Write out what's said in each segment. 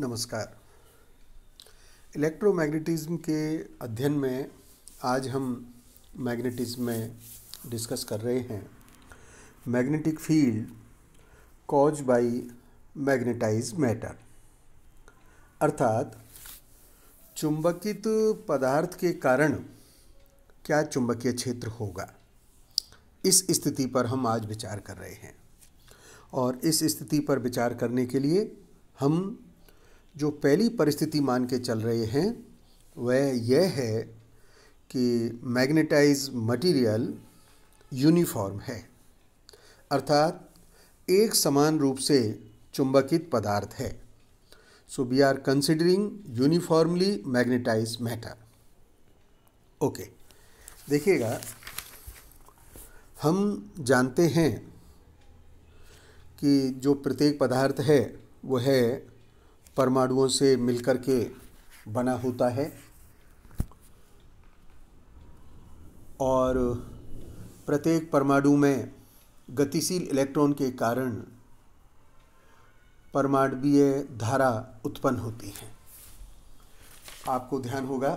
नमस्कार इलेक्ट्रोमैग्नेटिज्म के अध्ययन में आज हम मैग्नेटिज्म में डिस्कस कर रहे हैं magnetic field cause by magnetize matter अर्थात चुंबकित पदार्थ के कारण क्या चुंबकीय क्षेत्र होगा इस स्थिति पर हम आज विचार कर रहे हैं और इस स्थिति पर विचार करने के लिए हम जो पहली परिस्थिति मान के चल रहे हैं वह यह है कि मैग्नेटाइज मटेरियल यूनिफॉर्म है अर्थात एक समान रूप से चुंबकित पदार्थ है so we are considering uniformly magnetize matter okay देखिएगा हम जानते हैं कि जो प्रत्येक पदार्थ है वह है परमाणुओं से मिलकर के बना होता है और प्रत्येक परमाणु में गतिशील इलेक्ट्रॉन के कारण परमाणवीय धारा उत्पन्न होती है आपको ध्यान होगा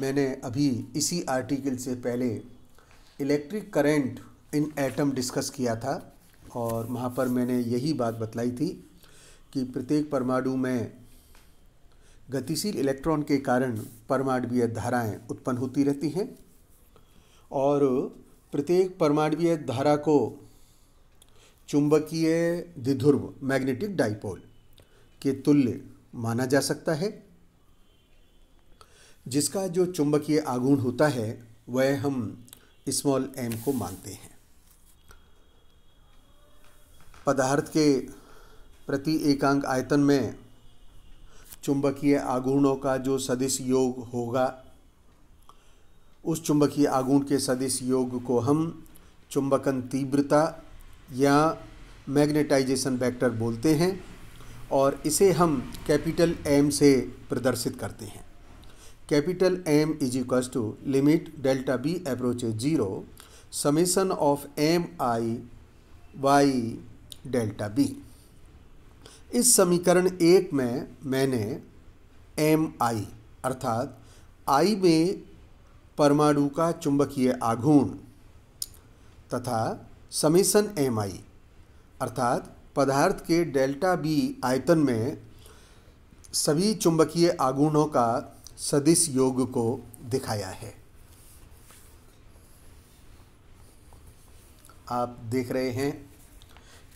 मैंने अभी इसी आर्टिकल से पहले electric current in atom discuss किया था और वहाँ पर मैंने यही बात बतलाई थी कि प्रत्येक परमाणु में गतिशील इलेक्ट्रॉन के कारण परमाणवीय धाराएं उत्पन्न होती रहती हैं और प्रत्येक परमाणवीय धारा को चुंबकीय द्विध्रुव मैग्नेटिक डाइपोल के तुल्य माना जा सकता है जिसका जो चुंबकीय आगुण होता है वह हम स्मॉल एम को मानते हैं पदार्थ के प्रति एकांक आयतन में चुंबकीय आगुणों का जो सदिश योग होगा उस चुंबकीय आगुण के सदिश योग को हम चुंबकन तीव्रता या मैग्नेटाइजेशन वेक्टर बोलते हैं और इसे हम कैपिटल एम से प्रदर्शित करते हैं capital M is equals to limit delta B approach zero summation of M I Y delta B इस समीकरण एक में मैंने एम आई अर्थात आई में परमाणु का चुंबकीय आघूर्ण तथा समीसन एम आई अर्थात पदार्थ के डेल्टा बी आयतन में सभी चुंबकीय आघूर्णों का सदिश योग को दिखाया है आप देख रहे हैं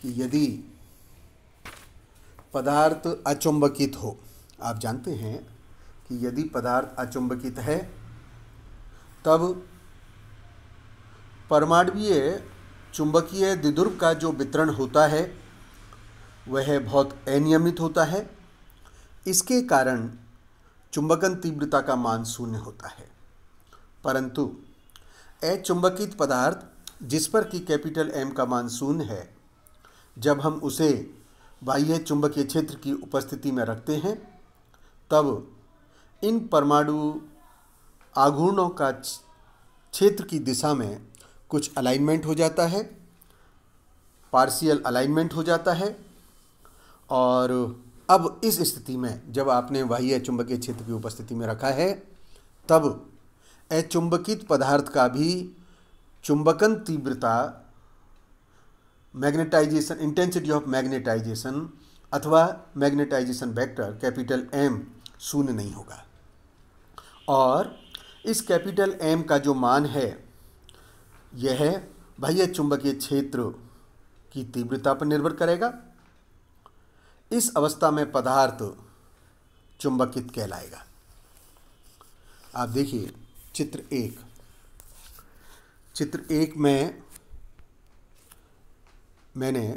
कि यदि पदार्थ अचुंबकित हो आप जानते हैं कि यदि पदार्थ अचुंबकित है तब परमाणवीय चुंबकीय द्विध्रुव का जो वितरण होता है वह बहुत अनियमित होता है इसके कारण चुंबकन तीव्रता का मान शून्य होता है परंतु अचुंबकित पदार्थ जिस पर कि कैपिटल एम का मान शून्य है जब हम उसे बाह्य चुंबकीय क्षेत्र की उपस्थिति में रखते हैं तब इन परमाणु आघूर्णों का क्षेत्र की दिशा में कुछ अलाइनमेंट हो जाता है पार्शियल अलाइनमेंट हो जाता है और अब इस स्थिति में जब आपने बाह्य चुंबकीय क्षेत्र की उपस्थिति में रखा है तब अचुंबकित पदार्थ का भी चुंबकन तीव्रता मैग्नेटाइजेशन इंटेंसिटी ऑफ मैग्नेटाइजेशन अथवा मैग्नेटाइजेशन वेक्टर कैपिटल एम शून्य नहीं होगा और इस कैपिटल एम का जो मान है यह है बाह्य चुंबकीय क्षेत्र की तीव्रता पर निर्भर करेगा इस अवस्था में पदार्थ चुंबकित कहलाएगा आप देखिए चित्र एक चित्र एक में मैंने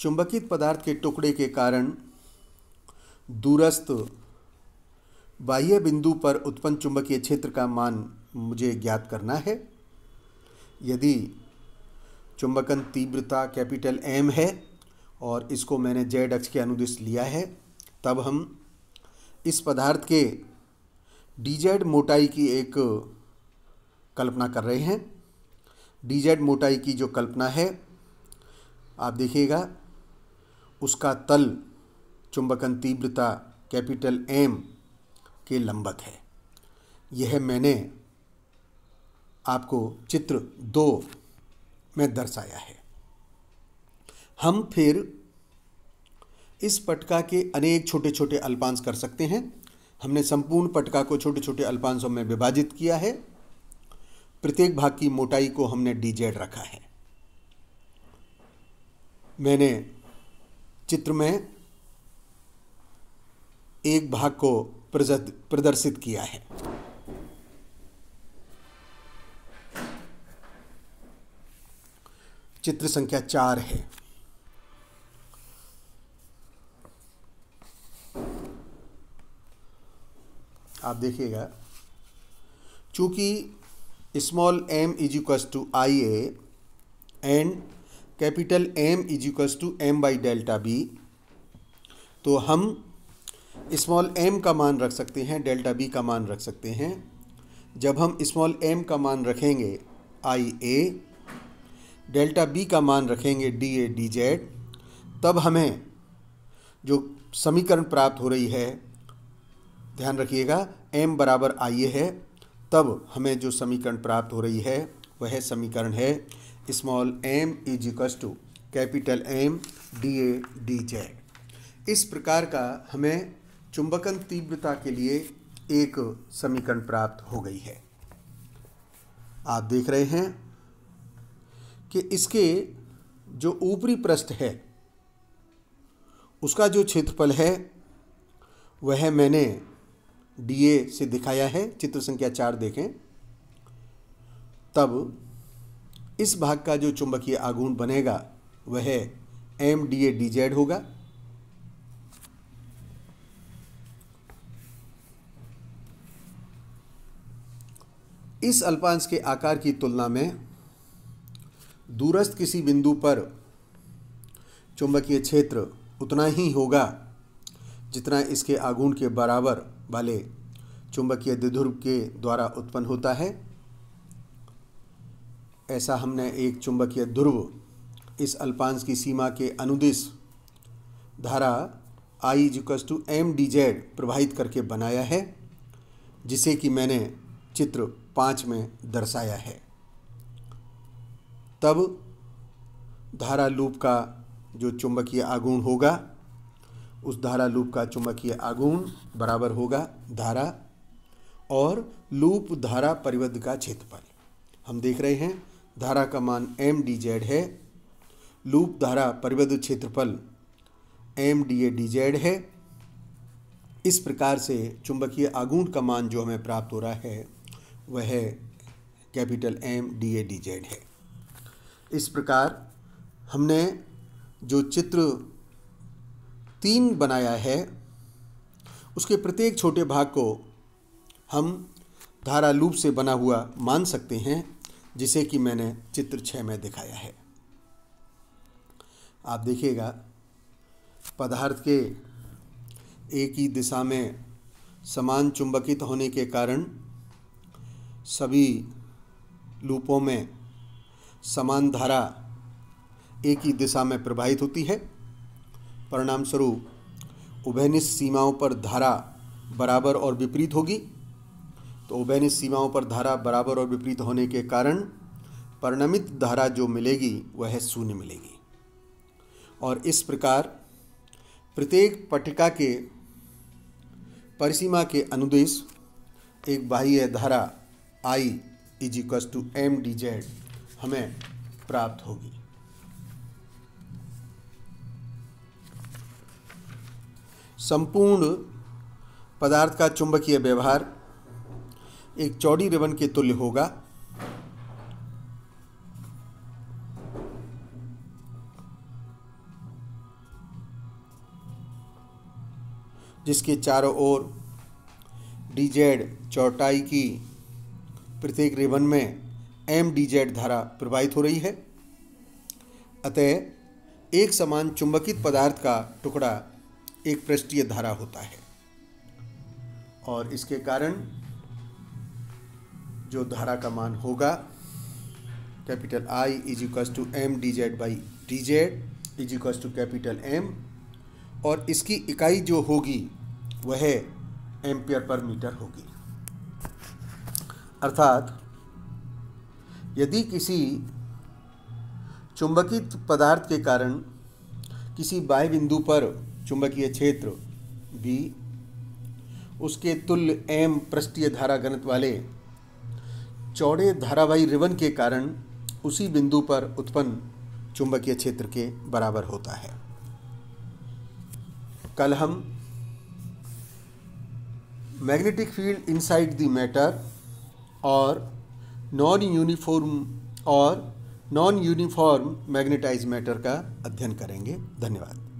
चुंबकित पदार्थ के टुकड़े के कारण दूरस्थ बाह्य बिंदु पर उत्पन्न चुंबकीय क्षेत्र का मान मुझे ज्ञात करना है यदि चुंबकन तीव्रता कैपिटल एम है और इसको मैंने जेड अक्ष के अनुदिश लिया है तब हम इस पदार्थ के डीजेड मोटाई की एक कल्पना कर रहे हैं डीजेड मोटाई की जो कल्पना है आप देखिएगा उसका तल चुंबकन तीव्रता कैपिटल एम के लंबत है यह मैंने आपको चित्र दो में दर्शाया है हम फिर इस पटका के अनेक छोटे छोटे अल्पांश कर सकते हैं हमने संपूर्ण पटका को छोटे छोटे अल्पांशों में विभाजित किया है प्रत्येक भाग की मोटाई को हमने डी जेड रखा है मैंने चित्र में एक भाग को प्रदर्शित किया है चित्र संख्या चार है आप देखिएगा चूंकि small M is equal to I A and capital M is equals to M by delta B तो हम स्मॉल एम का मान रख सकते हैं डेल्टा बी का मान रख सकते हैं जब हम स्मॉल एम का मान रखेंगे आई ए डेल्टा बी का मान रखेंगे डी ए डी जेड तब हमें जो समीकरण प्राप्त हो रही है ध्यान रखिएगा एम बराबर आई ए है तब हमें जो समीकरण प्राप्त हो रही है वह समीकरण है small M is equals to capital M D A D Z इस प्रकार का हमें चुंबकन तीव्रता के लिए एक समीकरण प्राप्त हो गई है आप देख रहे हैं कि इसके जो ऊपरी पृष्ठ है उसका जो क्षेत्रफल है वह मैंने डीए से दिखाया है चित्र संख्या चार देखें तब इस भाग का जो चुंबकीय आघूर्ण बनेगा वह M D A D Z होगा इस अल्पांश के आकार की तुलना में दूरस्थ किसी बिंदु पर चुंबकीय क्षेत्र उतना ही होगा जितना इसके आगुण के बराबर वाले चुंबकीय दिध्रुव के द्वारा उत्पन्न होता है ऐसा हमने एक चुंबकीय ध्रुव इस अल्पांश की सीमा के अनुदिश धारा आई जिकस टू एम डी जेड प्रवाहित करके बनाया है जिसे कि मैंने चित्र पाँच में दर्शाया है तब धारा लूप का जो चुंबकीय आगुण होगा उस धारा लूप का चुंबकीय आगुण बराबर होगा धारा और लूप धारा परिबद्ध का क्षेत्रफल हम देख रहे हैं धारा का मान एम डी जेड है लूप धारा परिबद्ध क्षेत्रफल M D A D Z है इस प्रकार से चुंबकीय आगूंठ का मान जो हमें प्राप्त हो रहा है वह capital M D A D Z है इस प्रकार हमने जो चित्र तीन बनाया है उसके प्रत्येक छोटे भाग को हम धारा लूप से बना हुआ मान सकते हैं जिसे कि मैंने चित्र छः में दिखाया है आप देखिएगा पदार्थ के एक ही दिशा में समान चुंबकित होने के कारण सभी लूपों में समान धारा एक ही दिशा में प्रवाहित होती है परिणामस्वरूप उभयनिष्ठ सीमाओं पर धारा बराबर और विपरीत होगी तो उभयनित सीमाओं पर धारा बराबर और विपरीत होने के कारण परिणमित धारा जो मिलेगी वह शून्य मिलेगी और इस प्रकार प्रत्येक पटिका के परिसीमा के अनुदेश एक बाह्य धारा I is equals to M D Z हमें प्राप्त होगी संपूर्ण पदार्थ का चुंबकीय व्यवहार एक चौड़ी रिबन के तुल्य होगा जिसके चारों ओर डीजेड चौटाई की प्रत्येक रिबन में एम डीजेड धारा प्रवाहित हो रही है अतः एक समान चुंबकित पदार्थ का टुकड़ा एक पृष्ठीय धारा होता है और इसके कारण जो धारा का मान होगा capital I is equals to M D Z by D Z is equals to capital M और इसकी इकाई जो होगी वह एम्पियर पर मीटर होगी अर्थात यदि किसी चुंबकित पदार्थ के कारण किसी बाह्य बिंदु पर चुंबकीय क्षेत्र बी उसके तुल्य एम पृष्ठीय धारा घनत्व वाले चौड़े धारावाही रिवन के कारण उसी बिंदु पर उत्पन्न चुंबकीय क्षेत्र के बराबर होता है कल हम magnetic field inside the matter और नॉन यूनिफॉर्म और नॉन यूनिफॉर्म मैग्नेटाइज मैटर का अध्ययन करेंगे धन्यवाद